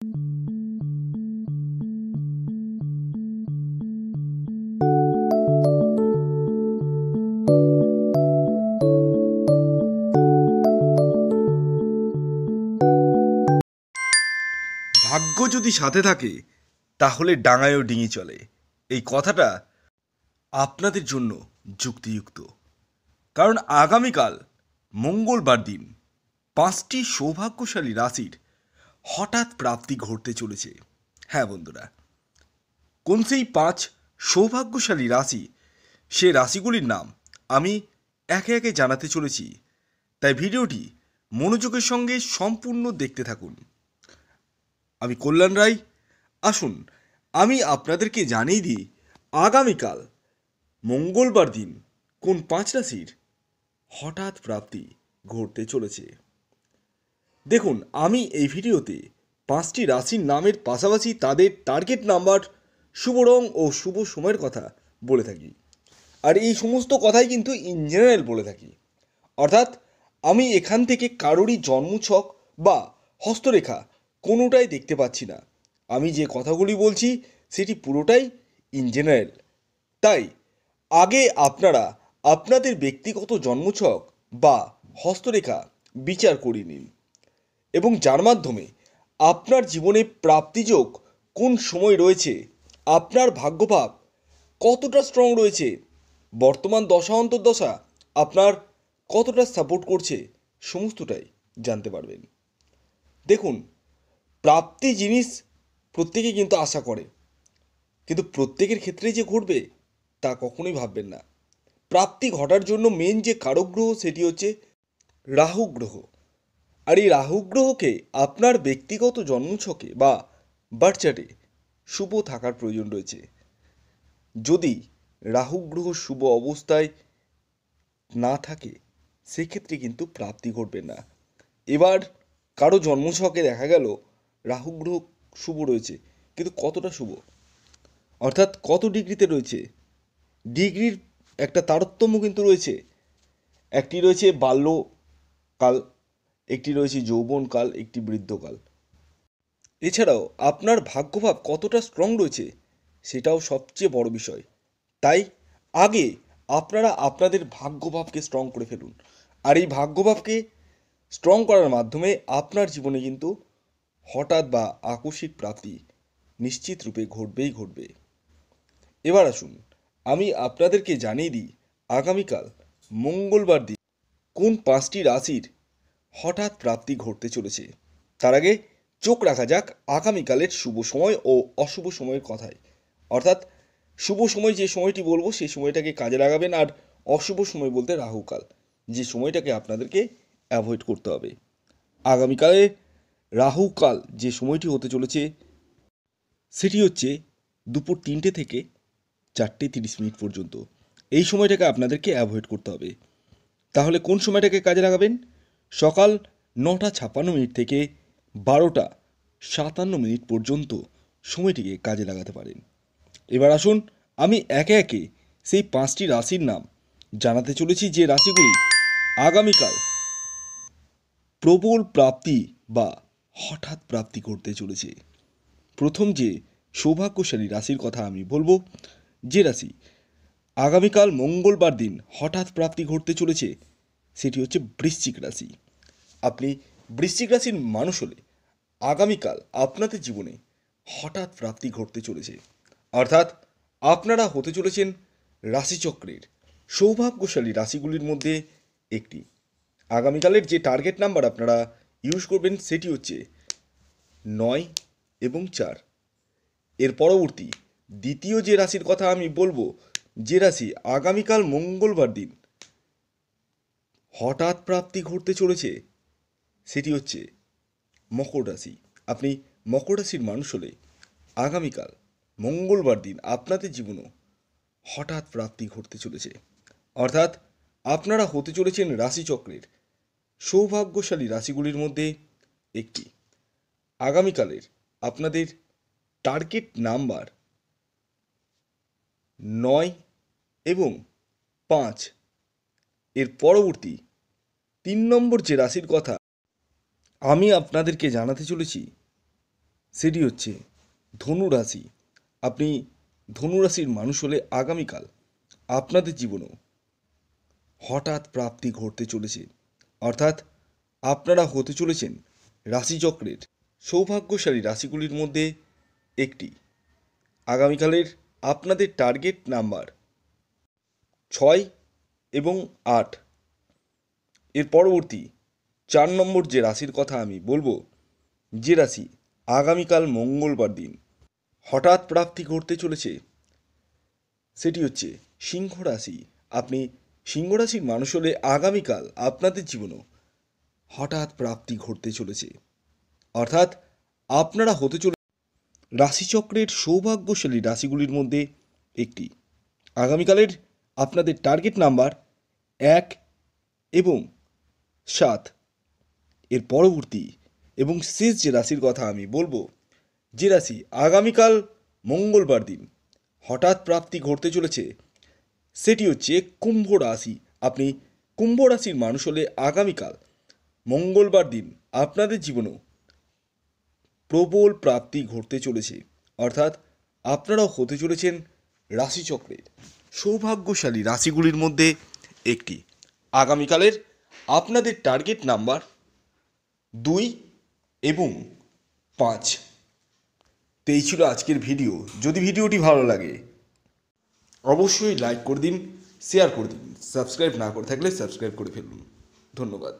ভাগ্য যদি সাথে থাকে তাহলে ডাঙায়ও ডিঙি চলে এই কথাটা আপনাদের জন্য যুক্তিযুক্ত কারণ আগামীকাল মঙ্গলবার দিন পাঁচটি সৌভাগ্যশালী রাশির হঠাৎ প্রাপ্তি ঘটতে চলেছে হ্যাঁ বন্ধুরা কোন সেই পাঁচ সৌভাগ্যশালী রাশি সে রাশিগুলির নাম আমি একে একে জানাতে চলেছি তাই ভিডিওটি মনোযোগের সঙ্গে সম্পূর্ণ দেখতে থাকুন আমি কল্যাণ রায় আসুন আমি আপনাদেরকে জানিয়ে দিই আগামীকাল মঙ্গলবার দিন কোন পাঁচ রাশির হঠাৎ প্রাপ্তি ঘটতে চলেছে দেখুন আমি এই ভিডিওতে পাঁচটি রাশির নামের পাশাপাশি তাদের টার্গেট নাম্বার শুভ রং ও শুভ সময়ের কথা বলে থাকি আর এই সমস্ত কথাই কিন্তু ইন জেনারেল বলে থাকি অর্থাৎ আমি এখান থেকে কারোরই জন্মছক বা হস্তরেখা কোনোটাই দেখতে পাচ্ছি না আমি যে কথাগুলি বলছি সেটি পুরোটাই ইন জেনারেল তাই আগে আপনারা আপনাদের ব্যক্তিগত জন্মছক বা হস্তরেখা বিচার করে নিন এবং যার মাধ্যমে আপনার জীবনে প্রাপ্তিযোগ কোন সময় রয়েছে আপনার ভাগ্যভাব কতটা স্ট্রং রয়েছে বর্তমান দশা অন্তর্দশা আপনার কতটা সাপোর্ট করছে সমস্তটাই জানতে পারবেন দেখুন প্রাপ্তি জিনিস প্রত্যেকে কিন্তু আশা করে কিন্তু প্রত্যেকের ক্ষেত্রে যে ঘটবে তা কখনোই ভাববেন না প্রাপ্তি ঘটার জন্য মেন যে কারক গ্রহ সেটি হচ্ছে রাহু গ্রহ আর এই রাহু গ্রহকে আপনার ব্যক্তিগত জন্মছকে বা বার্চারে শুভ থাকার প্রয়োজন রয়েছে যদি রাহু গ্রহ শুভ অবস্থায় না থাকে সেক্ষেত্রে কিন্তু প্রাপ্তি ঘটবে না এবার কারো জন্মছকে দেখা গেল রাহু গ্রহ শুভ রয়েছে কিন্তু কতটা শুভ অর্থাৎ কত ডিগ্রিতে রয়েছে ডিগ্রির একটা তারতম্য কিন্তু রয়েছে একটি রয়েছে বাল্যকাল একটি রয়েছে যৌবনকাল একটি বৃদ্ধকাল এছাড়াও আপনার ভাগ্যভাব কতটা স্ট্রং রয়েছে সেটাও সবচেয়ে বড় বিষয় তাই আগে আপনারা আপনাদের ভাগ্যভাবকে স্ট্রং করে ফেলুন আর এই ভাগ্যভাবকে স্ট্রং করার মাধ্যমে আপনার জীবনে কিন্তু হঠাৎ বা আকস্মিক প্রাপ্তি নিশ্চিত রূপে ঘটবেই ঘটবে এবার আসুন আমি আপনাদেরকে জানিয়ে দিই আগামীকাল মঙ্গলবার দিন কোন পাঁচটি রাশির হঠাৎ প্রাপ্তি ঘটতে চলেছে তার আগে চোখ রাখা যাক আগামীকালের শুভ সময় ও অশুভ সময়ের কথায় অর্থাৎ শুভ সময় যে সময়টি বলবো সেই সময়টাকে কাজে লাগাবেন আর অশুভ সময় বলতে রাহুকাল যে সময়টাকে আপনাদেরকে অ্যাভয়েড করতে হবে আগামীকালে রাহুকাল যে সময়টি হতে চলেছে সেটি হচ্ছে দুপুর তিনটে থেকে চারটে তিরিশ মিনিট পর্যন্ত এই সময়টাকে আপনাদেরকে অ্যাভয়েড করতে হবে তাহলে কোন সময়টাকে কাজে লাগাবেন সকাল নটা ছাপ্পান্ন মিনিট থেকে বারোটা সাতান্ন মিনিট পর্যন্ত সময়টিকে কাজে লাগাতে পারেন এবার আসুন আমি একে একে সেই পাঁচটি রাশির নাম জানাতে চলেছি যে রাশিগুলি আগামীকাল প্রবল প্রাপ্তি বা হঠাৎ প্রাপ্তি করতে চলেছে প্রথম যে সৌভাগ্যশালী রাশির কথা আমি বলবো যে রাশি আগামীকাল মঙ্গলবার দিন হঠাৎ প্রাপ্তি ঘটতে চলেছে সেটি হচ্ছে বৃশ্চিক রাশি আপনি বৃশ্চিক রাশির মানুষ হলে আগামীকাল আপনাদের জীবনে হঠাৎ প্রাপ্তি ঘটতে চলেছে অর্থাৎ আপনারা হতে চলেছেন রাশিচক্রের সৌভাগ্যশালী রাশিগুলির মধ্যে একটি আগামীকালের যে টার্গেট নাম্বার আপনারা ইউজ করবেন সেটি হচ্ছে নয় এবং চার এর পরবর্তী দ্বিতীয় যে রাশির কথা আমি বলবো যে রাশি আগামীকাল মঙ্গলবার দিন হঠাৎ প্রাপ্তি ঘটতে চলেছে সেটি হচ্ছে মকর রাশি আপনি মকর রাশির মানুষ হলে আগামীকাল মঙ্গলবার দিন আপনাদের জীবনও হঠাৎ প্রাপ্তি ঘটতে চলেছে অর্থাৎ আপনারা হতে চলেছেন রাশিচক্রের সৌভাগ্যশালী রাশিগুলির মধ্যে একটি আগামীকালের আপনাদের টার্গেট নাম্বার নয় এবং পাঁচ এর পরবর্তী তিন নম্বর যে রাশির কথা আমি আপনাদেরকে জানাতে চলেছি সেটি হচ্ছে ধনু রাশি আপনি ধনু রাশির মানুষ হলে আগামীকাল আপনাদের জীবনেও হঠাৎ প্রাপ্তি ঘটতে চলেছে অর্থাৎ আপনারা হতে চলেছেন রাশিচক্রের সৌভাগ্যশালী রাশিগুলির মধ্যে একটি আগামীকালের আপনাদের টার্গেট নাম্বার ছয় এবং আট এর পরবর্তী চার নম্বর যে রাশির কথা আমি বলবো যে রাশি আগামীকাল মঙ্গলবার দিন হঠাৎ প্রাপ্তি ঘটতে চলেছে সেটি হচ্ছে সিংহ রাশি আপনি সিংহ রাশির মানুষ হলে আগামীকাল আপনাদের জীবনও হঠাৎ প্রাপ্তি ঘটতে চলেছে অর্থাৎ আপনারা হতে চলে রাশিচক্রের সৌভাগ্যশালী রাশিগুলির মধ্যে একটি আগামীকালের আপনাদের টার্গেট নাম্বার এক এবং সাত এর পরবর্তী এবং শেষ যে রাশির কথা আমি বলবো যে রাশি আগামীকাল মঙ্গলবার দিন হঠাৎ প্রাপ্তি ঘটতে চলেছে সেটি হচ্ছে কুম্ভ রাশি আপনি কুম্ভ রাশির মানুষ হলে আগামীকাল মঙ্গলবার দিন আপনাদের জীবনেও প্রবল প্রাপ্তি ঘটতে চলেছে অর্থাৎ আপনারাও হতে চলেছেন রাশিচক্রের সৌভাগ্যশালী রাশিগুলির মধ্যে একটি আগামীকালের আপনাদের টার্গেট নাম্বার দুই এবং পাঁচ তো এই ছিল আজকের ভিডিও যদি ভিডিওটি ভালো লাগে অবশ্যই লাইক করে দিন শেয়ার করে দিন সাবস্ক্রাইব না করে থাকলে সাবস্ক্রাইব করে ফেলুন ধন্যবাদ